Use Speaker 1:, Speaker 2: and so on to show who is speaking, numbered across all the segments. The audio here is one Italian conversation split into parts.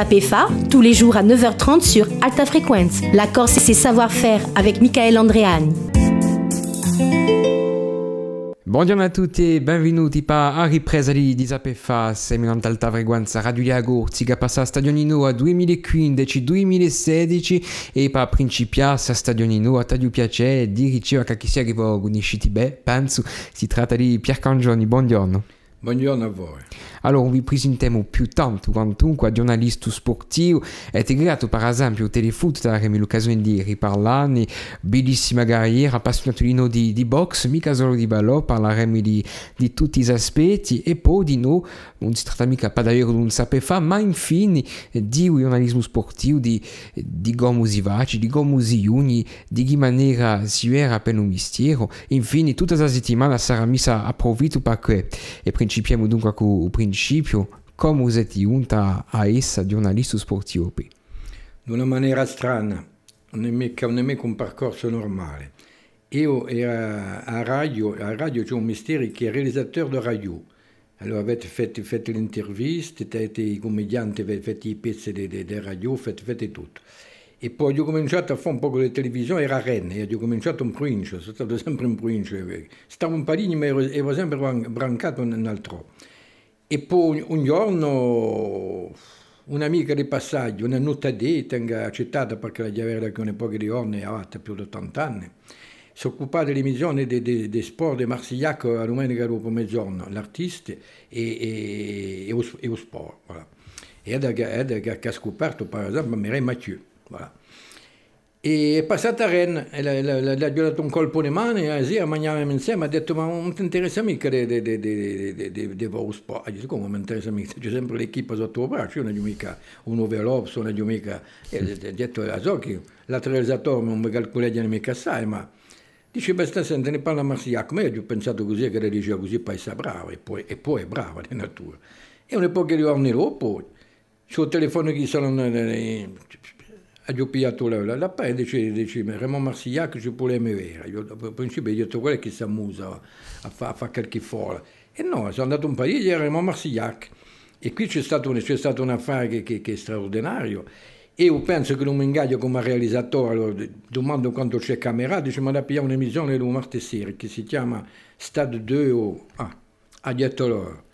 Speaker 1: Sapefa, tous les jours à 9h30 sur Alta Frequenza. La Corse et ses savoir-faire avec Michael Andreani. Buongiorno a tutti e benvenuti a ripresa di Pefa, seminante alta frequenza radiago, siga passa stadionino a 2015-2016 e pa principia sa stadionino a tadio piacere di riceva che chi si arrivò a Beh, penso, si tratta di Cangioni. buongiorno.
Speaker 2: Buongiorno a voi.
Speaker 1: Allora, vi presentiamo più tanto quantunque giornalista sportivo. È grato, per esempio, al Telefoot, avremo l'occasione di riparlarne. Bellissima carriera, appassionato di, di box, mica solo di ballo, parleremo di, di tutti gli aspetti. E poi di noi, non si tratta mica davvero di un sapefa, ma infine di un giornalismo sportivo, di, di come si faccia, di come si uni, di che maniera si era per un mistero. Infine, tutta la settimana sarà messa a profitto perché, e Principiamo dunque cu principio come siete giunta a essa giornalisti sportivi.
Speaker 2: In una maniera strana, non è, mica un percorso normale. Io ero a radio, a radio c'è un mestiere che è il realizzatore di radio. Allora avete fatto, fatto l'intervista, avete i commedianti, avete fatto i pezzi di radio, avete fatto tutto. E poi ho cominciato a fare un po' con la televisione, era a Rennes, e ho cominciato in provincia, sono stato sempre in provincia. Stavo in Parigi, ma ero, ero sempre brancato in un altro. E poi un giorno un'amica di passaggio, una nota detta, accettata perché di avere con poche di orne, aveva ah, più di 80 anni, si occupava dell'emissione di de, de sport di Marsigliaco la domenica dopo mezzogiorno, l'artista e, e, e, lo, e, lo, sport. Voilà. E ha scoperto, per esempio, Mireille Mathieu Voilà. E è passata a Rennes e le, le, le, le, gli ho dato un colpo di mano, e sì, a mangiavamo insieme, ha detto ma non ti interessa mica dei de, de, de, de sport, io dico come mi interessa mica, c'è sempre l'equipa sotto il braccio, non è mica un overlap, non è mica, e ha detto la so che lateralizzatore non mi calcoleggia mica assai, ma dice beh sta ne parla Marsiac, ma io ho pensato così che le diceva così, poi sa brava, e poi, e poi è brava di natura. E un po' che arrivavo dopo, Europa, sul telefono che sono eh, ho aggioppiato l'appendice e dice Raymond Marsigliac ci voleva vedere io al principio gli ho detto quello chi si ammusa a fare fa qualche fola e no sono andato in paese e Remo Marsigliac e qui c'è stato, un, stato un affare che, che, che, è straordinario e io penso che non mi ingaglio come realizzatore allora, domando quando c'è Camerà dice ma da pigliare un'emissione lunedì sera che si chiama Stade 2 o ah, ha detto loro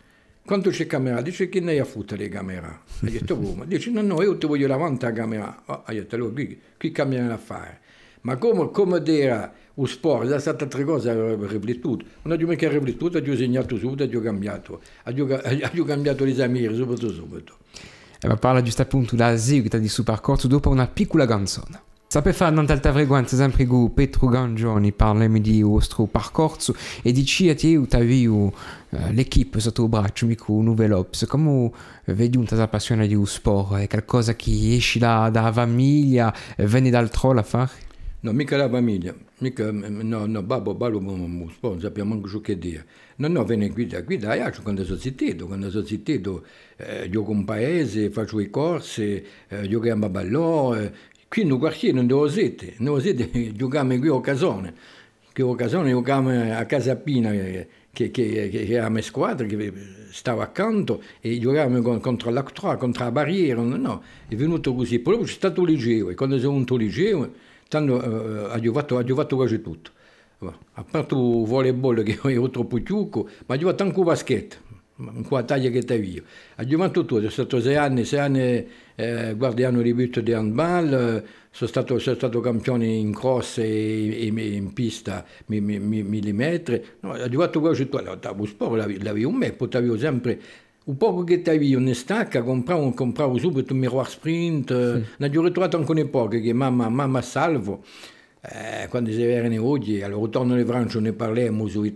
Speaker 2: quando c'è camera? Dice che ne ha futta le camera. Ha detto come? Oh, dice no, no, io ti voglio davanti la camera. Ah, ha detto allora qui, qui camminano a fare. Ma come, come era lo sport, la stata tre cose avrebbe tutto. Non abbiamo mica avrebbe tutto, abbiamo segnato subito, abbiamo cambiato. Abbiamo cambiato gli amici subito subito.
Speaker 1: E parla giusto appunto da seguito di suo percorso dopo una piccola canzone. Sapeva non alta frequenza sempre gu Petru Gangioni parliamo di vostro parcorso e di ci ti aiutavi uh, l'equipe sotto il braccio mica un ops come vedi un tanta passione di sport è eh, qualcosa che esce da, da famiglia eh, viene dall'altro a fare?
Speaker 2: No, mica la famiglia, mica, mm, no, no, babbo, ballo, non sappiamo anche ciò che dire. No, no, viene qui da qui, da quando sono zittito, quando sono zittito, eh, gioco in paese, faccio i corsi, eh, gioco a ballò, eh, qui nel quartiere non devo sete, non devo sete, giochiamo qui a occasione, che occasione giochiamo a Casapina che, che, che, che era mia squadra, che stava accanto e giocavamo con, contro l'Actroa, contro la barriera, no, è venuto così, poi c'è stato Ligeo e quando sono venuto Ligeo tanto, eh, ha, giocato, giocato quasi tutto, boh, a parte il volleyball che ero troppo chiuco, ma ha giocato anche il basket un taglia che ti io. A gioventù tua sono stato sei anni, sei anni eh, guardiano di butto di handball, sono stato, sono stato, campione in cross e, e in pista mi, mi, mi, millimetri. No, a gioventù qua ho detto, sport l'avevo un me, potevo sempre un poco che ti avevo in stacca, compravo, compravo subito un mirror sprint, sì. ne ho ritrovato ancora poche che mamma, mamma salvo. Eh, quando si verne oggi, allora torno alle Francia, ne parliamo, usavamo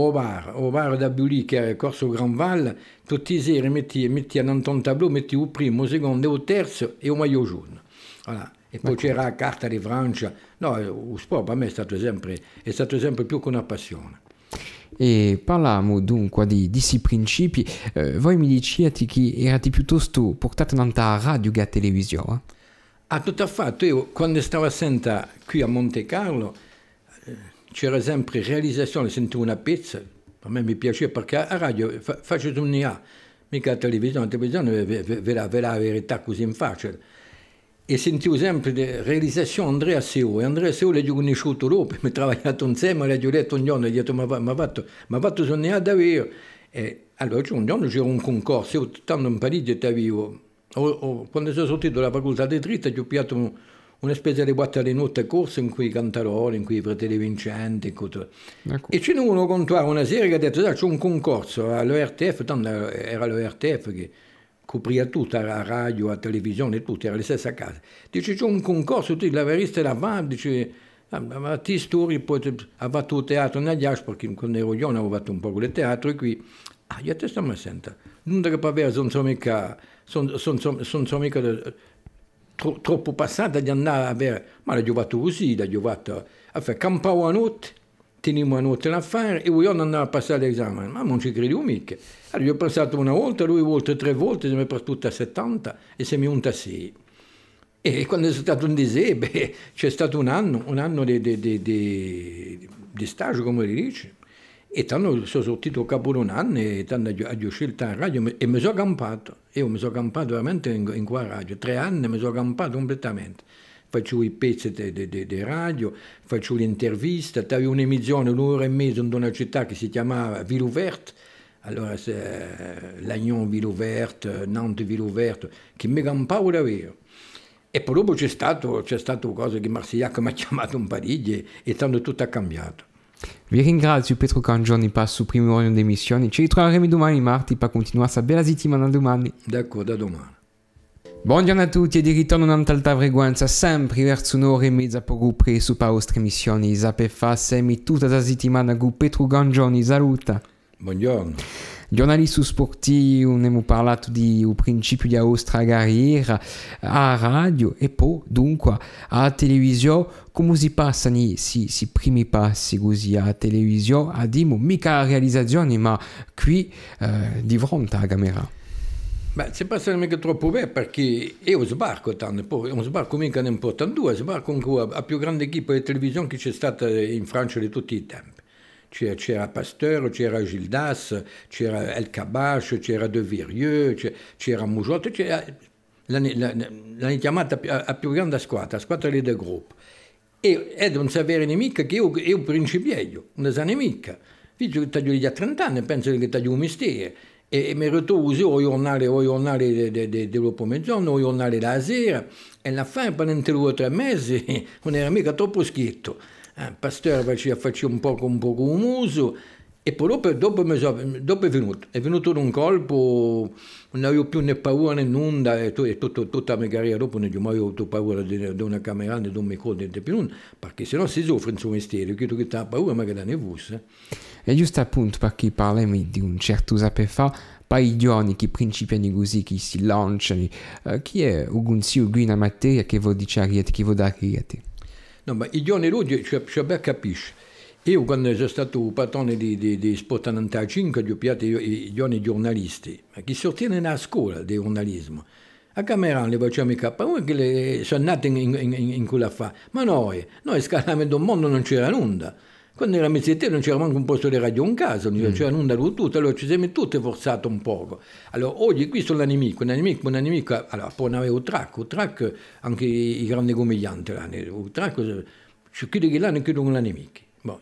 Speaker 2: au bar, au bar da Bulli che è corso Granval, tutti i sera metti, metti in un tableau, metti il primo, il secondo, il terzo e il maillot jaune. Voilà. E poi c'era la carta di Francia. No, il eh, sport per me è stato sempre, è stato sempre più che una passione.
Speaker 1: E parliamo dunque di, questi principi. Eh, voi mi dicete che erati piuttosto portati nella radio che a televisione? Eh? A ah,
Speaker 2: tutto affatto, io quando stavo a qui a Monte Carlo, eh, c'era sempre realizzazione, sentivo una pizza, a me mi piaceva perché a radio fa, faccio un'IA, mica a televisione, a televisione ve, la, verità così in faccia. E sentivo sempre la realizzazione di Andrea Seu, e Andrea Seu l'ho conosciuto dopo, mi ha lavorato insieme, l'ho detto un giorno, gli ho detto ma ha fatto, fatto davvero. E allora un giorno c'era un concorso, io tanto in Parigi e vivo, quando sono sortito dalla facoltà di diritto ho pigliato un una specie di quattro di notte a corso in cui i Cantaroli, in cui i fratelli Vincenti ecco. e ce n'è uno contava una sera che ha detto c'è un concorso all'ORTF tanto era l'ORTF che copria tutto, la radio, la televisione, tutto, era la stessa casa dice c'è un concorso, tu l'avresti davanti, dice ah, ma ti storie, poi ha fatto il teatro negli Ash perché quando ero io avevo fatto un po' di teatro e qui ah, io te stiamo sentendo non che per avere, non so mica sono, sono, sono, sono mica tro, troppo passata di andare a vedere, ma l'ha giocato così, l'ha giocato a fare campavo a notte, teniamo a notte l'affare e io non andavo a passare l'esame, ma non ci credevo mica. Allora, ho passato una volta, lui oltre tre volte, si è passato a 70 e si è venuto a 6. E quando è stato un disebbe, c'è stato un anno, un anno di, di, di, di, di stagio, come si dice e sono sortito capo un anno e ho scelto la radio e mi sono campato. Io mi sono campato veramente in, in qua radio. Tre anni mi sono campato completamente. Faccio i pezzi di radio, faccio l'intervista. Avevo un'emissione un'ora e mezza in una città che si chiamava Ville Ouverte. Allora, eh, Lagnon Ville Ouverte, Nantes Ville Ouverte, che mi campavo davvero. E poi dopo c'è stato, c'è stato cosa che Marsigliac mi ha chiamato in Parigi e, e tutto è cambiato.
Speaker 1: Vi ringrazio Pietro Cangioni per il suo primo ordine di emissione. Ci ritroveremo domani martedì per continuare questa bella settimana domani. D'accordo, da domani. Buongiorno a tutti e di ritorno in un'altra frequenza, sempre verso un'ora e mezza per il presso per le vostre emissioni. Sapete, semi tutta la settimana con Pietro Gangioni. Saluta. Buongiorno jornalistas esportivos, abbiamo parlato di o princípio de nostra carreira, a radio e poi dunque a televisione, come si passano i, si, primi passi così a televisione, a dimo, mica a realizzazione, ma qui eh, di fronte alla camera.
Speaker 2: Beh, si passano mica troppo bene perché io sbarco tanto, poi un sbarco mica ne importa due, sbarco ancora la più grande equipa di televisione che c'è stata euh, in Francia di tutti i tempi c'era, Pasteur, c'era Gildas, c'era El Kabash, c'era De Virieux, c'era Mujotte, c'era, eh, l'hanno chiamata la più grande squadra, la squadra leader group. E è non sapere nemica che io, io principiello, non sa nemica. Io taglio gli a 30 anni, penso che taglio un mestiere. E, e mi rotoso, o giornale, o giornale dello pomeriggio, o giornare della sera, e la fai per un tre mesi, non era mica troppo scritto eh, Pasteur faceva, faceva un po' un poco un uso e poi dopo, dopo, dopo, è venuto, è venuto in un colpo, non avevo più né paura né nulla, e, to, e tutto, tutta la mia carriera dopo non ho mai avuto paura di, di una camera, di un micro, di più nulla, perché se no si soffre il suo mestiere, credo che ha paura ma che da nervosa.
Speaker 1: E giusto appunto perché parliamo di un certo sapere fa, giorni che principiano così, che si lanciano, eh, chi è un consiglio in materia che vuol dire che vuol dare
Speaker 2: No, ma il Giovanni Ruggi cioè, cioè, ben capisce. Io quando sono stato patone di, di, di Sport 95 ho piato i, i giovani giornalisti, ma che ottiene nella scuola di giornalismo. A Camerano le facciamo i capo, che le, sono nati in, in, in, in quella fa. Ma noi, noi scalando il mondo non c'era nulla. Quando era mestiere non c'era manco un posto di radio in casa, non c'era mm. nulla tutto, allora ci siamo tutti forzati un poco. Allora oggi qui sono un nemico, un nemico, un nemico, allora poi aveva un track, un track anche i grandi comiglianti, un track, ci chiude che là ne chiudono un nemico. Bon,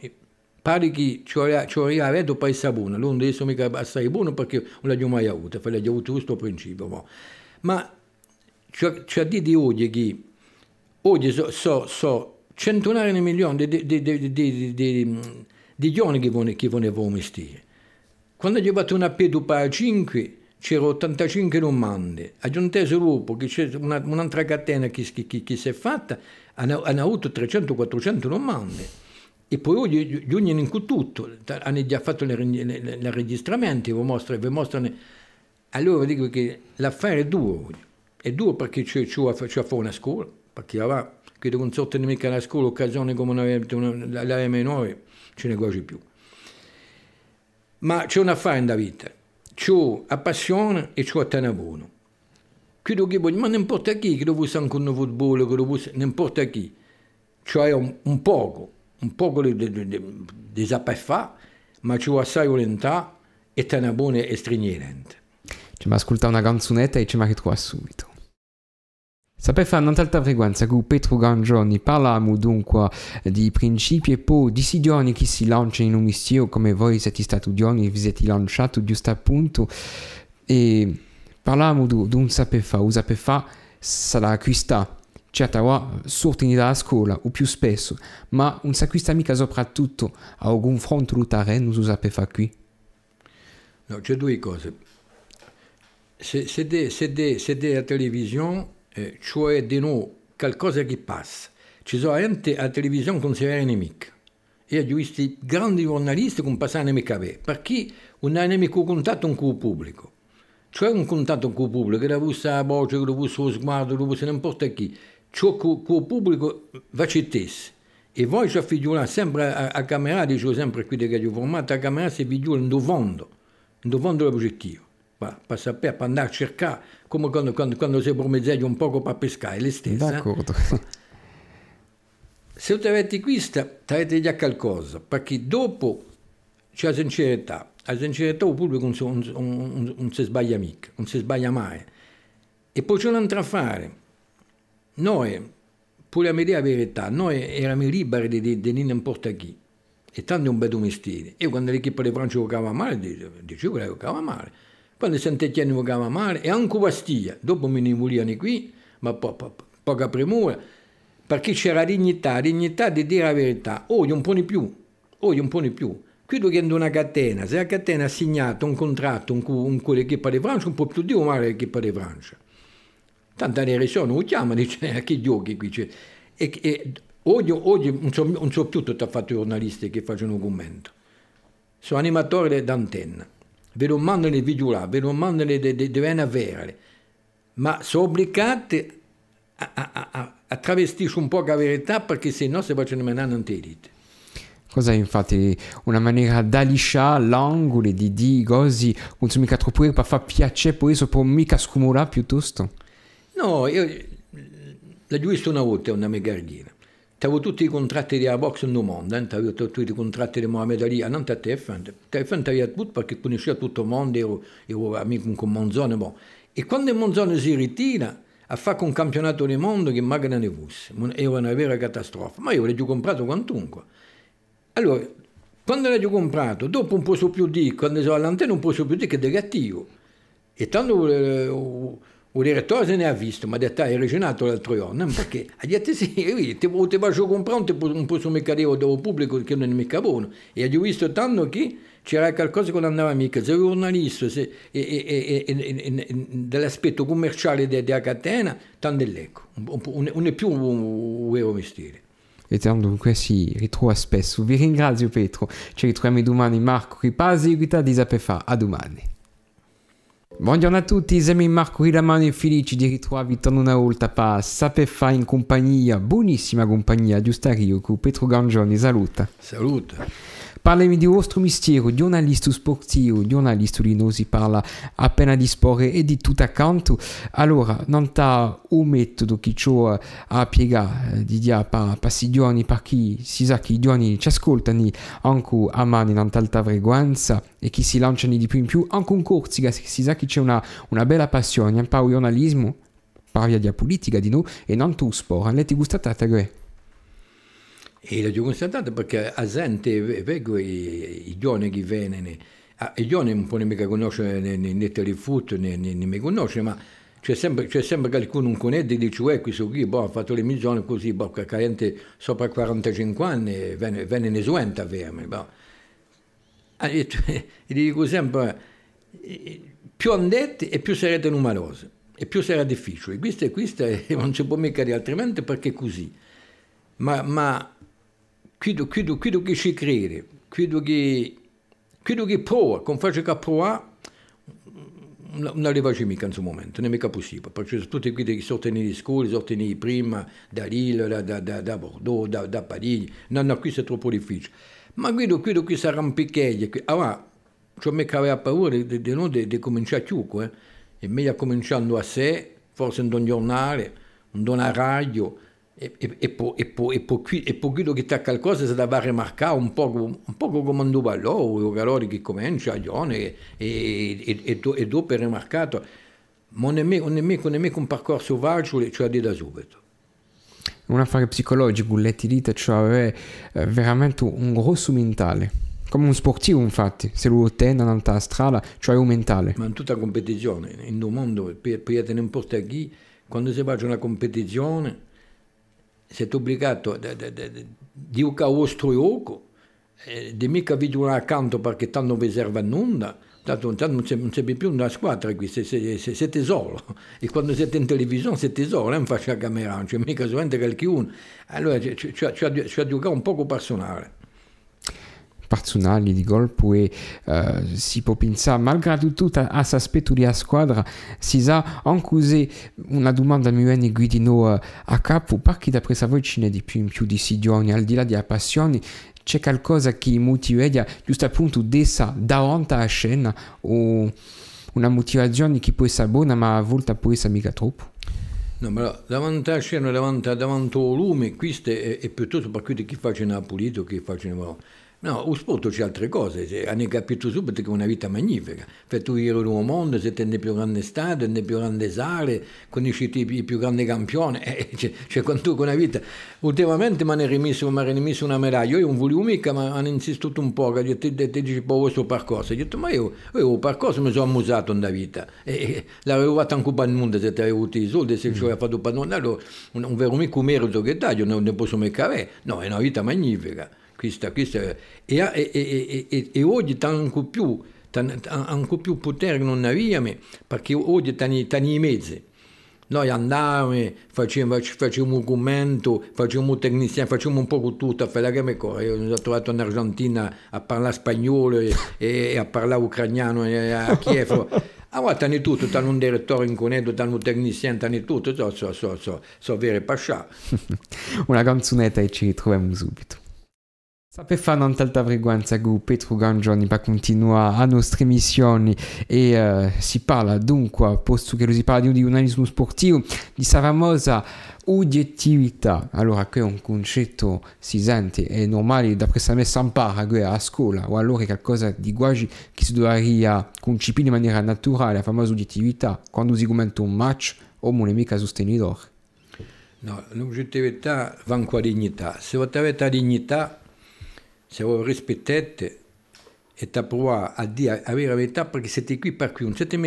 Speaker 2: pare che ci arriva a vedere poi buono, allora non adesso mica assai buono perché non l'abbiamo mai avuto, poi l'abbiamo avuto questo principio. Bon. Ma c'è cioè, cioè di oggi che oggi so, so, so centonari nei milioni di, di, di, di giorni che vanno che vanno Quando è fatto una pedupa a 5, c'erano 85 domande. A Giuntese Lupo, che c'è una, un'altra catena che, che, che, che, si è fatta, hanno, hanno avuto 300-400 domande. E poi oggi giungono in tutto, hanno già fatto i registramenti, vi mostrano, vi mostrano. Allora dico che l'affare è duro È duro perché ci ha fatto una scuola, perché va che non sottene mica la scuola, occasione come l'avevamo noi, ce ne cuoce più. Ma c'è un affare nella vita, c'è la passione e c'è la tana buono. Credo che voglio, ma non importa chi, che lo fosse anche un football, che fosse, non importa chi, cioè un, un poco, un poco di, di, di, di saper fare, ma c'è assai volontà e tana buona e stringente.
Speaker 1: Ci mi ascoltato una canzonetta e ci mi che qua subito. Saper fare un'altra frequenza con Petro Gangioni parliamo dunque di principi e poi decisioni che si lancia in un mistero come voi siete stati studiati e vi siete lanciati giusto appunto e parliamo di un saper fare, un saper fare sarà acquistato certo va sortini dalla scuola o più spesso ma non si acquista mica soprattutto a un confronto del terreno si saper fare qui
Speaker 2: No, c'è due cose se, se, de, se, de, se de la televisione eh, cioè di noi qualcosa che passa. Ci sono gente a televisione che non si vede nemico. Io ho visto grandi giornalisti che passano nemico a me, perché non hanno nemico contatto con il pubblico. Cioè un contatto con il pubblico, che avuto la voce, che avuto lo sguardo, che avuto non importa chi. Ciò che il pubblico va E voi ci affigiolate sempre a, a camera, dicevo sempre qui di Radio Formato, a camera si affigiolate in fondo, in fondo l'obiettivo. Pa, sapere, per andare a cercare, come quando, quando, quando si promette un poco per pescare, le stesse. Eh? D'accordo. Se avete questa, avete già qualcosa, perché dopo c'è la sincerità. La sincerità il pubblico non, non, non, non si sbaglia mica, non si sbaglia mai. E poi c'è un'altra affare. Noi, pure a me la verità, noi eravamo liberi di, di, di non importa chi. E tanto è un bel mestiere. Io quando l'equipe di Francia giocava male, dicevo che giocava male poi le Sant'Etienne mi chiama male e anche Bastia. Dopo me ne volevano qui, ma po, po, poca premura, perché c'era dignità, dignità di dire la verità. Oggi oh, un po' di più, oggi oh, un po' di più. Qui lo chiedo una catena, se la catena ha segnato un contratto con, con l'equipa di Francia, un po' più di male l'equipa di Francia. Tanta ne sono, lo chiama, dice, a che giochi qui? Cioè, e, e, oggi, oggi non, so, non so più tutto fatto giornalisti che facciano un commento. Sono animatore d'antenna ve lo mandano i vigilare, ve lo mandano di, di, avere, ma sono obbligati a, a, a, a, travestirsi un po' la verità perché se no si facciano menare non te dite.
Speaker 1: Cosa è infatti una maniera da lisciare l'angolo di dire così non si mica troppo per far piacere poi si può mica scumulare piuttosto?
Speaker 2: No, io, la giusta una volta è una megardina avevo tutti i contratti della box nel mondo, eh? avevo tutti i contratti di Mohamed Ali, ah, non da Tefan, Tefan aveva tutto perché conosceva tutto il mondo, ero, ero amico con Monzone, bon. e quando Monzone si ritira a fare un campionato del mondo che magari ne fosse, era una vera catastrofe, ma io l'avevo comprato quantunque. Allora, quando l'avevo comprato, dopo un po' più di, quando sono all'antenna un po' più di che è negativo, e tanto... Eh, o direttore se ne ha visto, ma ha detto, ah, eri cenato l'altro giorno, perché? Ha detto sì, io ti, ti faccio comprare un po' su mercato dove pubblico che non è mica buono. E ho visto tanto che c'era qualcosa che non andava mica, se giornalista, se, e, e, e, dell'aspetto commerciale della de catena, tanto è non è più un vero mestiere.
Speaker 1: E tanto dunque si ritrova spesso. Vi ringrazio Petro. ci ritroviamo domani Marco Ripasi, Guida di Sapefa, a domani. Buongiorno a tutti, siamo Marco Rilamano e felici di ritrovarvi in una volta per Sape fa in compagnia, buonissima compagnia, giusta con Petro Gangioni, saluta. Saluta. Parleremo di vostro mistero, di giornalista sportivo, giornalista di noi si parla appena di sport e di tutto accanto. Allora, non c'è un metodo che ciò ha piegare di dia per questi giorni, per chi si sa che i giorni ci ascoltano anche a mani in alta frequenza e chi si lanciano di più in più, anche un corso che si sa che c'è una, una bella passione, un po' di giornalismo, parla di politica di noi e non tutto sport. ti gustato a te? Cioè?
Speaker 2: E era circostanziata perché a gente vengo i giovani che vengono, ah, i giovani un po' non mi conosce né, né, né Telefut né, né, né mi conosce, ma c'è sempre, c'è sempre qualcuno che conette e dice questo qui boh, ha fatto le missioni così boh, che gente sopra 45 anni venne, venne ne suenta fermi boh. e, e dico sempre più andate e più sarete numerose e più sarà difficile questo, questo non si può mica dire altrimenti perché è così ma, ma credo, credo, credo che ci crede, credo che, credo che prova, con faccia che prova, non arrivaci mica in questo momento, non è mica possibile, perché sono tutti quelli che sono tenuti venuti scuole, sono tenuti prima da Lille, da, da, da, da Bordeaux, da, da Parigi, no, no, questo è troppo difficile. Ma credo, credo che si arrampicchia, allora, ah, cioè mica aveva paura di, di, di, di cominciare più, eh? e meglio cominciando a sé, forse in un giornale, in una radio, e, e, e, può, e, può, e, può, e può credo che sta qualcosa che va rimarcare un po', un po come andava loro, calori che comincia, Ione, e, e, e, e dopo è rimarcato, ma non è, mica un percorso facile, cioè di da subito
Speaker 1: un affare psicologico, letti dita, cioè eh, veramente un grosso mentale. Come un sportivo, infatti, se lo ottiene in a strada, cioè un mentale.
Speaker 2: Ma in tutta competizione, in un mondo, per, per tenere un posto qui, quando si fa una competizione, c'est obbligato di un vostro gioco, di mica vi durare accanto perché tanto vi serve a nulla, tanto, tanto non, c'è, non c'è più una squadra qui, se, se, se, siete solo. E quando siete in televisione siete solo, non faccio la camera, non c'è mica solamente qualcuno. Allora c'è, c'è, c'è, un poco personale
Speaker 1: personali di gol poi eh, si può pensare malgrado tutto a aspetto della squadra si sa anche una domanda mi viene guidino eh, a capo perché da questa voi ce n'è di più in più decisioni al di là della passione c'è qualcosa che motivedia giusto appunto dessa davanti alla scena o una motivazione che può essere buona ma a volte può essere mica troppo
Speaker 2: No, ma davanti alla scena, davanti, davanti al lume, questo è, è piuttosto per chi fa Napoli, che fa Napoli. No, il sport c'è altre cose, hanno capito subito che è una vita magnifica, per tu ero nel mondo, siete nel più grande stadio, nel più grande sale, conoscete i più grandi campioni, eh, cioè, cioè con tu una vita. Ultimamente mi hanno rimesso, rimesso, una medaglia, io non volevo mica, ma hanno insistito un po', ti, ti, ti dice poi questo percorso, ho detto ma io, io il percorso mi sono ammusato nella vita, e, e l'avevo fatto anche per il mondo se ti avevo avuto i soldi, se ci mm. avevo fatto un pannone, allora un, un vero mico merito che taglio, non ne posso mica avere, no, è una vita magnifica. Questa, questa è, e, e, e, e oggi tanto più, tan, ancora più potere che non abbiamo perché oggi tani, tani i mezzi. Noi andavamo, facevamo, facevamo un commento, facevamo un tecnicien, facevamo un po' tutto, facevamo cose. Io mi sono trovato in Argentina a parlare spagnolo e, a parlare ucrainiano a Kiev. Allora tani tutto, tani un direttore in conetto, tani un tecnicien, tani tutto, so, so, so, so, so, so vere pascià.
Speaker 1: Una canzonetta e ci ritroviamo subito. Saper fare un'altra frequenza con Petro Gangioni per continuare la nostra missione e eh, si parla dunque, posto che si parla di giornalismo sportivo, di questa famosa oggettività. Allora che è un concetto si sente, è normale, d'après me si impara a scuola o allora è qualcosa di quasi che si dovrebbe concepire in maniera naturale, la famosa oggettività, quando si commenta un match o un'emica sostenitore.
Speaker 2: No, l'oggettività va con la dignità. Se avete la dignità se lo rispettate e ti provate a dire la verità perché siete qui per qui, non siete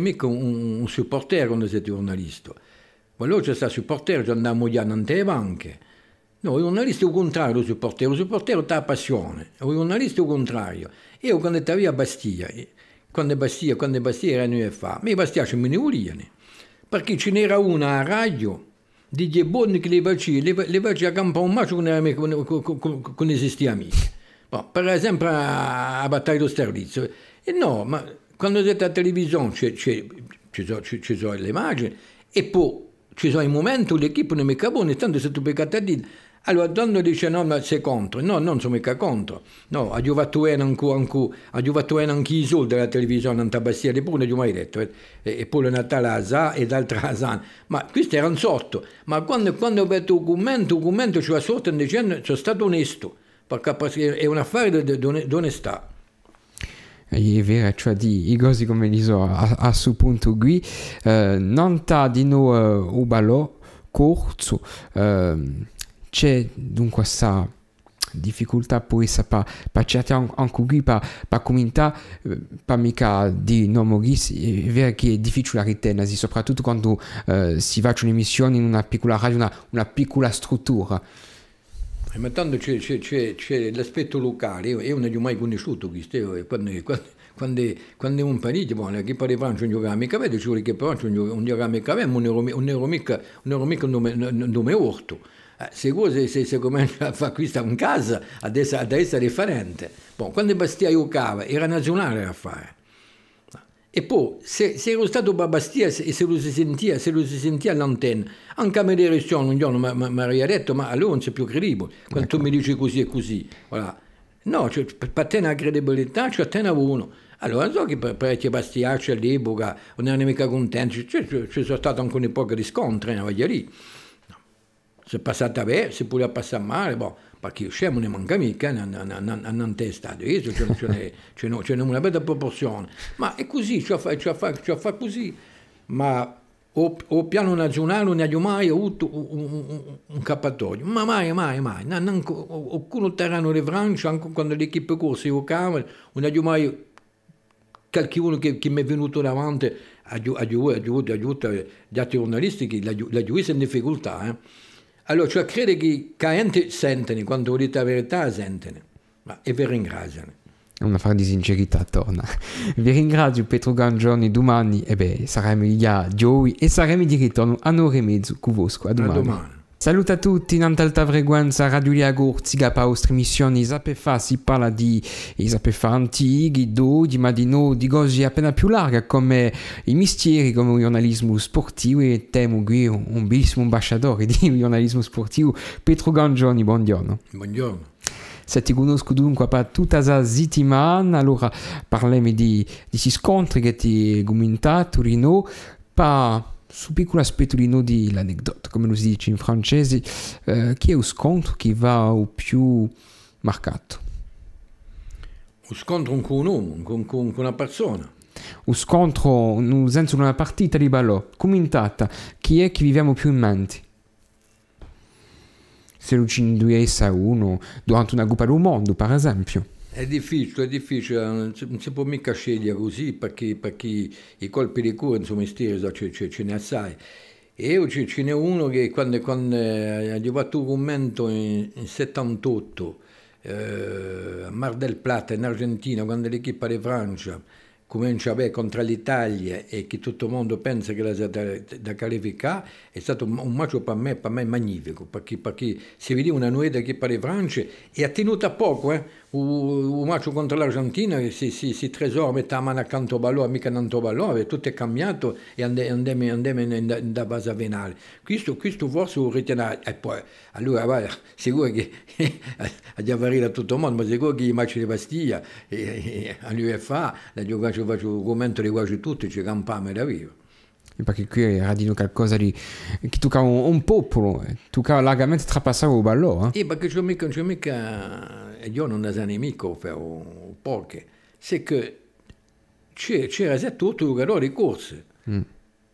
Speaker 2: mica, un, un supporter quando siete giornalista. Ma loro c'è stato supporter, ci andiamo via nante le banche. No, il giornalista è il contrario del supporter, il supporter è la passione, il giornalista è il contrario. Io quando ero via a eh, Bastia, quando Bastia, quando Bastia era in UEFA, mi Bastia ci ne volevano, perché ce n'era una a radio di DJ che li faci, li faci a campo un macio con, con, con, con esisti amici. Bon, per esempio a, a Battaglio Sterlizio. E no, ma quando siete a televisione ci sono so le immagini e poi ci sono i momenti, l'equipe non è mica buona, tanto se tu peccato a dire allora Donno dice no ma sei contro, no non sono mica contro, no a Giovatuè anche i soldi della televisione non tabassiere pure gli ho mai detto, eh. e, e poi Natale Asa e d'altra Asan, ma questi erano un ma quando, quando ho detto un commento, un commento ci cioè ha sorto dicendo sono stato onesto, perché è un affare d'onestà.
Speaker 1: è vero, cioè di i cosi come dico a, a suo punto qui, eh, non ta di noi uh, eh, ubalò corso, eh, c'è dunque questa difficoltà poi sapere cercare anche qui per, per per mica di non morire è vero che è difficile ritenersi soprattutto quando eh, si fa un'emissione in una piccola radio una, una piccola struttura
Speaker 2: ma tanto c'è, c'è, c'è, c'è l'aspetto locale io non ho mai conosciuto questo eh, quando, eh, quando, quando, quando è un panito buono che pare Francia non giocava mica vedo ci vuole Francia non giocava mica non ero mica non ero mica un nome, nome orto eh, sicuro se, se, se comincia a fare questo un caso, ad essere, ad differente. Bon, quando Bastia giocava era nazionale a E poi, se, se ero stato a Bastia e se, lo si sentiva, se lo si sentia all'antenna, anche a me direzione un giorno mi aveva detto, ma allora non c'è più credibile, quando ecco. tu mi dici così e così. Voilà. No, cioè, per te una credibilità, c'è cioè, te ne uno. Allora, so che per, per Bastiacci all'epoca non erano mica contenti, ci sono stati anche un po' di scontri, non voglio lì se è passata bene, se pure è passata male, boh, perché io scemo ne manca mica, non te stato, io c'è una bella proporzione, ma è così, ci ho fatto così, ma o, piano nazionale non abbiamo mai avuto un, un, cappatoio, ma mai, mai, mai, non, non, alcun terreno di Francia, anche quando l'equipe corse giocava, non abbiamo mai qualcuno che, che mi è venuto davanti, aiuto, aiuto, aiuto, gli altri giornalisti che l'aiuto in difficoltà, eh. Allora, cioè, crede che caente sentene, quando volete la verità, sentene, ma e vi ringraziano.
Speaker 1: È una frase di sincerità, torna. Vi ringrazio Pietro Gangioni, domani, e beh, saremo lì a Joey e saremo di ritorno a un'ora e mezzo con voi, a domani. A domani. Saluto a tutti in un'altra frequenza Radio Liagurzi, che per la nostra missione Isapefa si parla di Isapefa antichi, dodi, ma di Madino, di cose appena più larghe come i mestieri, come il giornalismo sportivo e temo qui un bellissimo ambasciatore di giornalismo sportivo, Petro Gangioni, buongiorno. Buongiorno. Se ti conosco dunque per tutta la settimana, allora parliamo di, questi scontri che ti hai commentato, Rino, per su piccolo aspetto di l'aneddote, come lo si dice in francese, eh, chi è lo scontro che va o più marcato?
Speaker 2: Un scontro con un uomo, con, con, una persona.
Speaker 1: Un scontro, nel senso di una partita di ballo, commentata, chi è che viviamo più in mente? Se lo ci induesse a uno durante una Coppa del Mondo, per esempio.
Speaker 2: È difficile, è difficile, eh, non si, non si può mica scegliere così perché, perché i colpi di cura insomma in stesa ce, ce, ce ne assai. E io ce, ce n'è uno che quando, quando eh, è arrivato commento in, in 78 eh, a Mar del Plata in Argentina quando l'equipa di Francia comincia a beh, contro l'Italia e che tutto il mondo pensa che la sia da, da calificare, è stato un match per me, per me magnifico, perché, perché si vedeva una nuova equipa di Francia e ha tenuto a poco, eh? il u match contro l'Argentina si, si, si tresò, la mano accanto al pallone, mica accanto al pallone, tutto è cambiato e andiamo, andiamo in, in, in, da base a venale. Questo, questo forse lo ritiene e poi allora va, sicuro che a Giavarilla tutto il mondo, ma sicuro che i match di Bastiglia e, e, all'UFA, da giocare faccio commento di quasi tutti, ci campavamo da vivo
Speaker 1: perché qui era di qualcosa di, che tocca un, un popolo, eh. tocca largamente trapassare il ballo. Eh.
Speaker 2: E perché c'è mica, c'è mica il y a des années qu'on fait au, parc, c'est que c'era soprattutto giocatore di corse,
Speaker 1: mm.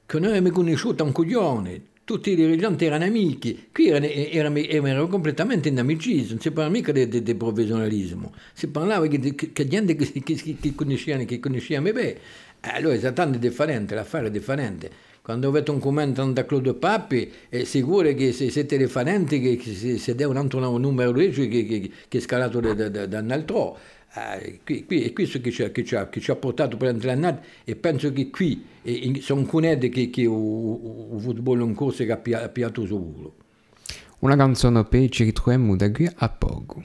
Speaker 1: che
Speaker 2: noi abbiamo conosciuto un coglione, tutti i dirigenti erano amici, qui erano, erano, erano completamente in amicizia, non si parlava mica di, professionalismo, si parlava di, di gente che, che, che conosciamo bene, eh, allora è esattamente differente, l'affare è differente quando avete un commento da Claudio Pappi è eh, sicuro che se siete riferenti che, che se devono anche un numero di che, che, che è scalato da, da, da un altro eh, qui, qui, è questo che ci, ha, che ci ha, che ci ha portato per l'anno e penso che qui eh, in, sono cunede che, il football in corso che ha piato suo culo
Speaker 1: una canzone per ci ritroviamo da qui a poco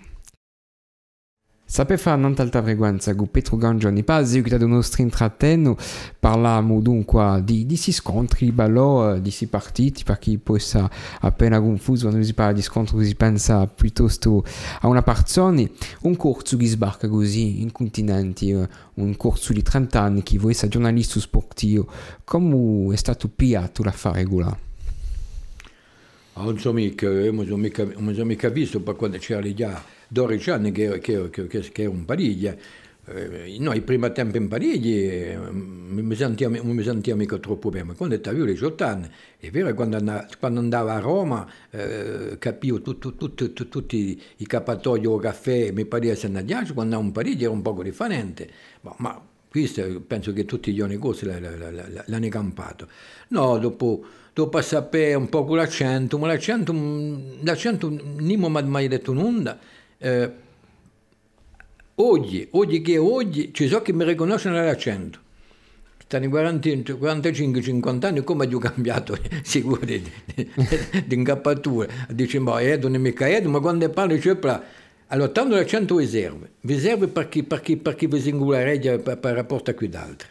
Speaker 1: Sapeva un'altra frequenza che Petro Gangioni Pazzi, che da un nostro intrattenno parliamo dunque di, questi scontri, di questi partiti, per chi possa appena confuso quando si parla di scontri, si pensa piuttosto a una persona, un corso che sbarca così in continenti, un corso di 30 anni che vuole essere giornalista sportivo, come è stato piato l'affare gola?
Speaker 2: Non so mica, non so mica, non so mica visto per quando c'era già 12 anni che, che, che, che ero in Pariglia. Eh, noi prima tempo in Parigi mm, non mi sentivo mica troppo bene, quando avevo 18 anni, è vero, quando, andavo a Roma eh, capivo tutti tut, tut, tut, i capatoi o caffè, mi pareva se ne quando andavo in Parigi era un poco differente, ma, ma questo penso che tutti gli giorni così l'hanno campato. No, dopo, dopo sapere un po' l'accento, ma l'accento, mm, l'accento mm, Nimo mi ha mai detto un'onda, eh, oggi, oggi che oggi ci sono che mi riconoscono l'accento. Stanno 45-50 anni, come ho cambiato sicuro di, di incappature? Dice, ma Edo non è mica Edo, ma quando parlo c'è là. Allora, tanto l'accento vi serve, vi serve per chi, per chi, per chi vi singolareggia per, per rapporto a chi d'altro.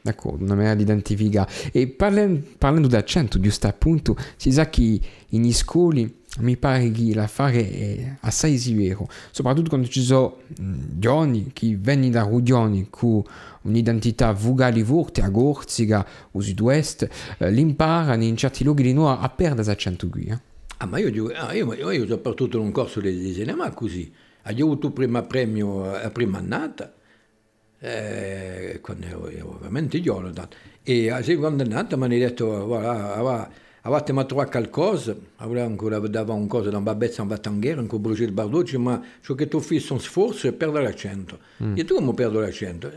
Speaker 1: D'accordo, una maniera di identificare. E parlando, parlando d'accento, giusto appunto, si sa che in scoli mi pare che l'affare è eh, assai severo, soprattutto quando ci sono mm, giovani che vengono da regioni con un'identità vugale forte, a Gorsica, o sud-est, eh, l'imparano in certi luoghi di nuovo a perdere l'accento qui. Eh.
Speaker 2: Ah, ma io, ah, io, io, io ho partito un corso di cinema così, ho avuto il primo premio la prima annata, eh, quando ero, ero veramente giovane, e quando seconda annata mi hanno detto, voilà, voilà Avevate trovato qualcosa, avrei ancora dato un cosa da un babbezzo a un battanghero, anche Brigitte Barducci, ma ciò che tu fai un sforzo è perdere l'accento. Mm. E tu come perdo l'accento?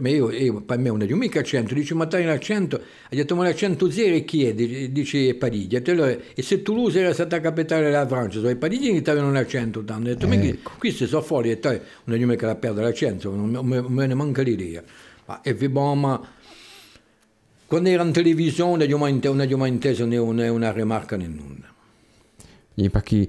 Speaker 2: Ma io, io, per me, non è un mica accento, Dice, ma tagli l'accento, ha detto, ma l'accento zero è chi è? Dice Parigi. Allora, e se Toulouse era stata capitale della Francia, so, i parigiani avevano un accento tanto. Ho detto, eh. ma ecco. questi sono fuori, e te, non è un mica la perdere l'accento, non me, me ne manca l'idea. Ma, e vi bomba quando era in televisione non abbiamo inteso né una, né una rimarca né nulla.
Speaker 1: E perché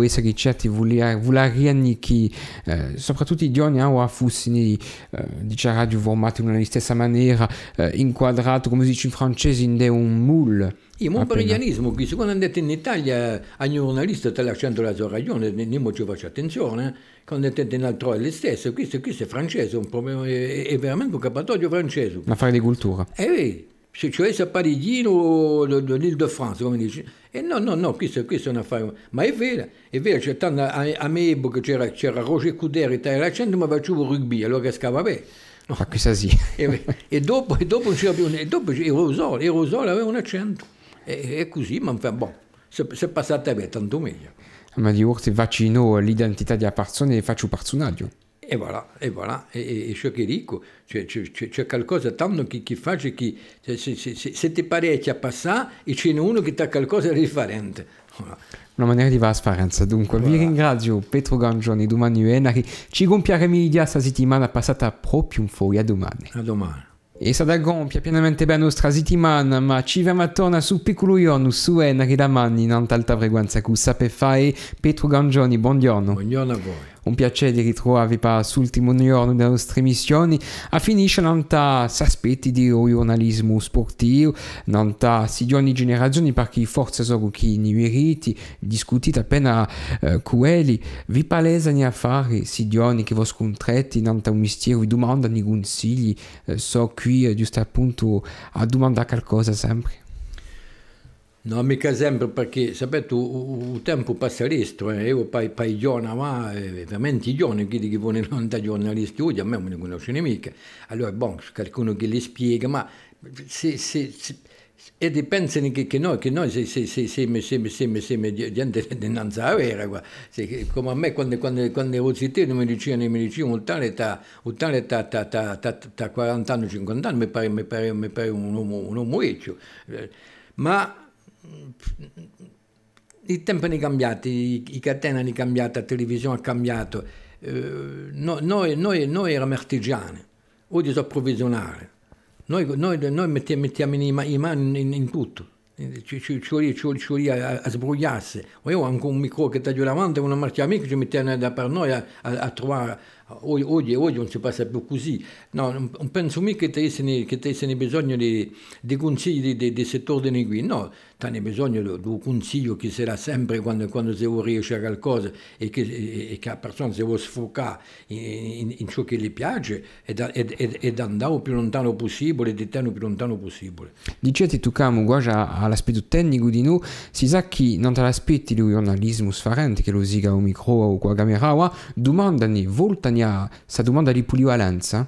Speaker 1: che certi ricerti vularianiki, eh, soprattutto ah, eh, di ogni aura fussini, eh, diciamo, formati una stessa maniera, eh, inquadrato, come si dice in francese, in un moule. il un brasilianismo
Speaker 2: che se quando andate in Italia a un giornalista sta lasciando la sua ragione, nemmeno ci faccio attenzione, quando andate in altro è lo stesso questo, questo è francese, è, problema, è, è veramente un capatoglio francese.
Speaker 1: Un affare di cultura.
Speaker 2: Eh, Si tu allé à Paris ou de, de l'île de France. Et non, non, non, qui c'est une affaire. Mais c'est vrai, c'est vrai, j'étais à, mes époques, avait Roger Couder, il était à l'accent, il je m'avais joué au rugby, alors qu'est-ce qu'il y avait Pas que ça eh Et après, et après, j'ai eu et après, j'ai eu un rosol, avait un accent. Et, comme ça, mais enfin, bon, c'est passé à bien, tant mieux.
Speaker 1: Mais du coup, c'est vaccino l'identité de la personne et un personnage.
Speaker 2: E voilà, e voilà, e, e ciò che dico, cioè, c'è, c'è, qualcosa tanto che, che fa, che, cioè, se, se, se, se ti parecchi a passare, c'è uno che ha qualcosa di differente. Voilà.
Speaker 1: Una maniera di trasparenza. Dunque, voilà. vi ringrazio Petro Gangioni, domani Uenari. Ci compiare media questa settimana passata proprio un fuori a domani. A domani. E da gompia pienamente bene la nostra settimana, ma ci vediamo attorno su Piccolo Ionu, su Enri da Manni, in un'altra frequenza che sapete fare. Petro Gangioni, buongiorno. Buongiorno a voi un piacere di ritrovarvi per l'ultimo giorno delle nostre missioni. A finisce non ta aspetti di giornalismo sportivo, non ta si ogni generazione, perché forse sono chi ne veriti, discutite appena eh, quelli, vi palese a fare si ogni che voi scontrati, non ta un mistero, vi domandano i consigli, eh, so qui eh, giusto appunto a domandare qualcosa sempre.
Speaker 2: No, mica sempre perché, sapete, un tempo passa l'isto, eh. io poi, poi giorno, veramente giorno, chi che vuole non da giornalisti, io a me non ne conosce mica. Allora, bon, qualcuno che li spiega, ma se, se, se e pensano che, che, noi, che noi se, se, se, siamo, siamo, siamo, siamo gente dinanzi alla vera, qua. Se, come a me quando, quando, quando ero zittino mi dicevano, mi dicevano un tale ta, un tale ta, ta, ta, ta, ta 40 anni, 50 anni, mi pare, mi pare, mi pare un uomo, un uomo eccio. Ma i tempi hanno cambiato, i, catene hanno cambiato, la televisione ha cambiato. Eh, no, noi, noi, noi eravamo artigiani, oggi sono provvisionari. Noi, noi, noi, mettiamo le mani in, in, tutto, ci, ci, ci, ci a, a sbrogliarsi. Io ho anche un micro che sta giù davanti, una marcia amica, ci mettiamo da per noi a, a, a trovare oggi, oggi, non si passa più così, no, non penso mica che ci sia bisogno di, di consigli del di settore di qui, no, c'è bisogno di un consiglio che sarà sempre quando, quando si vuole riuscire a qualcosa e che, e, e che la persona si vuole sfocare in, in, in, ciò che gli piace ed, ed, ed, ed andare più lontano possibile, di tenere più lontano possibile.
Speaker 1: Dicete tu camo, guarda all'aspetto tecnico di noi, si sa che non te l'aspetti il giornalismo sfarente che lo siga un micro o qua camera, domandane, voltani ça demande d'aller pulio à di hein.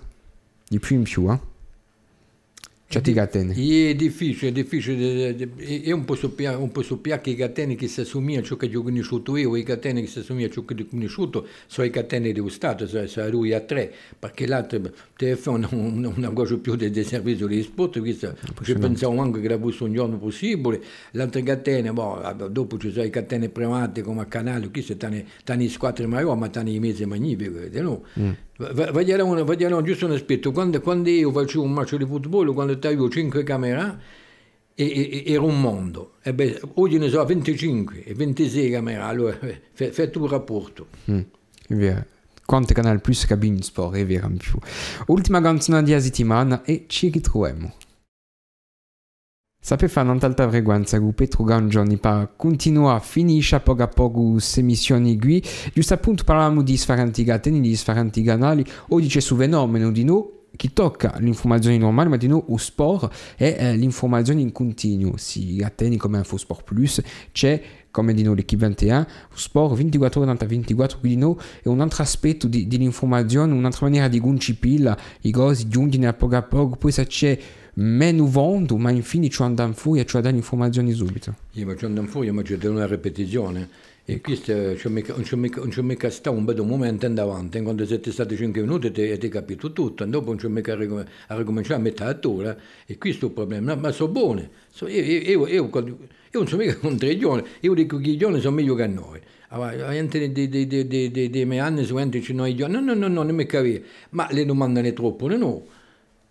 Speaker 1: più plus hein Cioè di, catene.
Speaker 2: È difficile, è difficile, è un po', soppia, che i catene che si assomiglia a ciò che ho conosciuto io, i catene che si assomiglia a ciò che ho conosciuto, sono i catene dello Stato, sono, sono lui a tre, perché l'altro tf non, non cosa più del, del servizio di sport, ci pensavo anche che la fosse un giorno possibile, l'altra catena, boh, dopo ci sono i catene private come a Canale, qui sono tante squadre maggiori, ma tante mese magnifiche, no? mm. Vogliamo, una, voglio giusto un aspetto, quando, quando, io facevo un match di football, quando avevo 5 camere, era un mondo. E Beh, oggi ne so 25 e 26 camere, allora fatto tu un rapporto.
Speaker 1: Mm, è vero. Quante canali più cabine sport, è vero Ultima canzone di settimana e ci ritroviamo. Sapeva tanta frequenza che Petro un continua a continuare a poco a poco le missioni qui, giusto appunto parliamo di differenti gateni, di differenti canali o di questo fenomeno di noi chi tocca l'informazione normale, ma di noi lo sport è eh, l'informazione in continuo. Si gateni come InfoSport Plus, c'è come di noi l'Equipe 21, sport 24 ore 24, quindi noi è un altro aspetto dell'informazione, un'altra maniera di concepirla, i cosi giunti a poco a poco, poi se c'è meno vondo, ma infine ci andano fuori e ci danno informazioni subito.
Speaker 2: Sì, ma ci andano fuori, ma ci danno una ripetizione. E ecco. questo eh, non c'è mica stato un bel momento in davanti, quando siete stati 5 minuti e ti capito tutto, e dopo non c'è mica a ricominciare a mettere a tua, e questo è il problema, ma sono buone, so, io, io, io, io, non sono mica un giorni, io dico che i giorni sono meglio che noi. Allora, dei miei anni seguenti ci noi giorni, no, no, no, non mi capisco, ma le domande ne troppo, no. no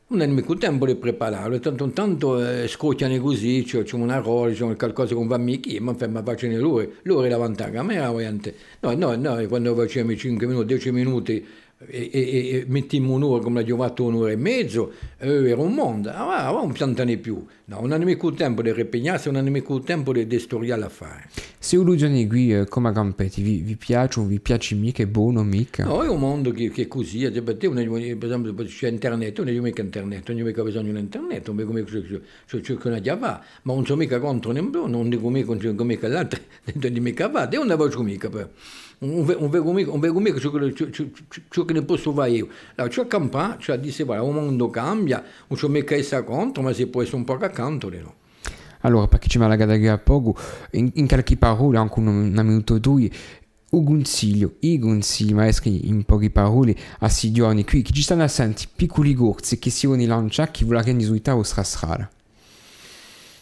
Speaker 2: non è nemmeno tempo di prepararlo, tanto, tanto eh, scocciano così, cioè, una roba, c'è qualcosa che va mica, ma, ma facciano loro, loro davanti alla camera, no, no, no, quando facciamo 5 minuti, 10 minuti e, e, e mettimmo un'ora come l'ha giovato un'ora e mezzo era un mondo ah, ah, un piantane più no, non è mica il tempo di repegnarsi non è mica il tempo di, di storiare affare
Speaker 1: se illusioni qui eh, come a campetti vi, vi o vi piace mica è buono mica no
Speaker 2: è un mondo che, che è così è, eh, te, un, eh, per esempio c'è internet non è mica internet non è mica bisogno di internet non è come c'è, c'è una giava ma non sono mica contro nemmeno non dico mica non dico mica l'altro non dico mica va è una voce mica però un, un vero amico, un vero amico ciò che, ciò, ciò che ne posso fare io. Allora, ciò campà, cioè disse, guarda, il mondo cambia, non c'è mica essa contro, ma si può essere un po' accanto,
Speaker 1: no? Allora, perché ci malaga da poco, in, in qualche parola, anche un, un minuto o due, un consiglio, i consigli maestri in poche parole a Sidioni qui che ci stanno a sentire piccoli corsi che si vogliono lanciare che vogliono risultare la vostra strada.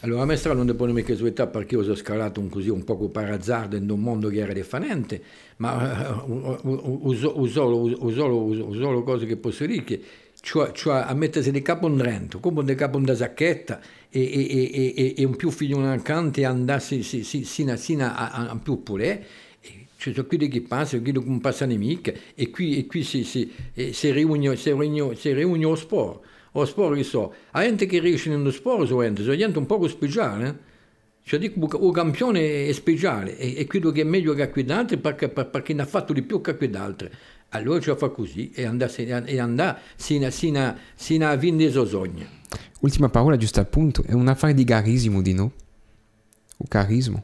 Speaker 2: Allora a me strano le polemiche su età perché io sono scalato un, così, un poco parazzardo in un mondo che era defanente, ma eh, uso, uso, cose che posso dire che cioè, cioè a mettersi di capo un rento, come di capo una sacchetta e, e, e, e, un più figlio un cante e andarsi sino a, a, a più pure ci sono qui che passano, quelli non passano mica, e qui, e qui si, si, eh, si riunisce lo sport o spori so. A ente che riesce in sporo so ente, so gente un poco speciale. Eh. Cioè dico, un campione è speciale e, e credo che è meglio che qui quegli perché, perché ne ha fatto di più che qui quegli Allora ci fa così e andare e andà sino, sino, sino a vendere sogni.
Speaker 1: Ultima parola, giusto al punto, è un affare di carisma, di no? O carisma.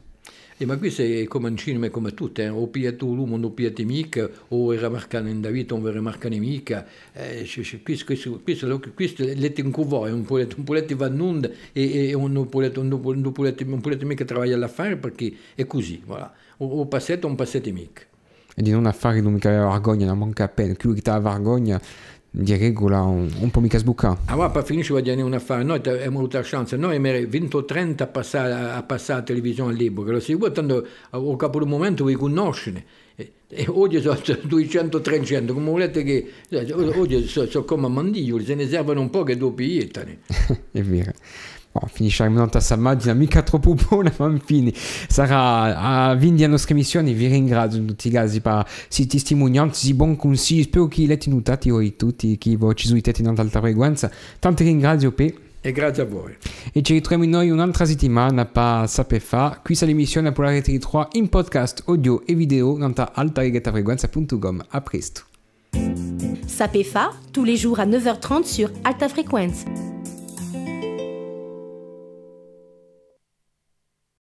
Speaker 2: E eh, ma qui è come in cinema, come tutto, eh? o piatto l'uomo non piatto mica, o era marcato in Davide, non era marcato mica, eh, questo, questo, questo, questo l'ete in cuvo, un puletto, un puletto va in onda e, e un puletto non puletto mica lavora all'affare perché è così, voilà. o, o passetto o un passetto mica.
Speaker 1: E di non affari non mica aveva vergogna, non manca appena, chiunque che aveva vergogna di regola un, un po' mica sbucca.
Speaker 2: Ah, ma finisce a dire un affare, noi abbiamo avuto la chance, noi abbiamo vinto 30 a passare, a passare la televisione all'epoca, lo si può tanto a capo del momento vi conoscere. E oggi sono 200 300 come volete che eh, oggi sono so come mandiglioli se ne servono un po' che dopo ietane
Speaker 1: è vero bon finisce rimanendo a Sammaggina, mica troppo buona fini Sarà a Vindia nostra emissione, vi ringrazio in tutti i casi per i testimonianze, i buon consigli, spero che l'avete notato voi tutti, che voi ci siete in un'altra frequenza. Tanti ringrazio per...
Speaker 2: E grazie a voi.
Speaker 1: E ci ritroviamo noi un'altra settimana per sapere fare. Qui c'è l'emissione per la rétrie 3 in podcast, audio e video, nanta altaregettafrequenza.com. A presto. Sapefa, tous les jours à 9h30 sur Alta Frequenza.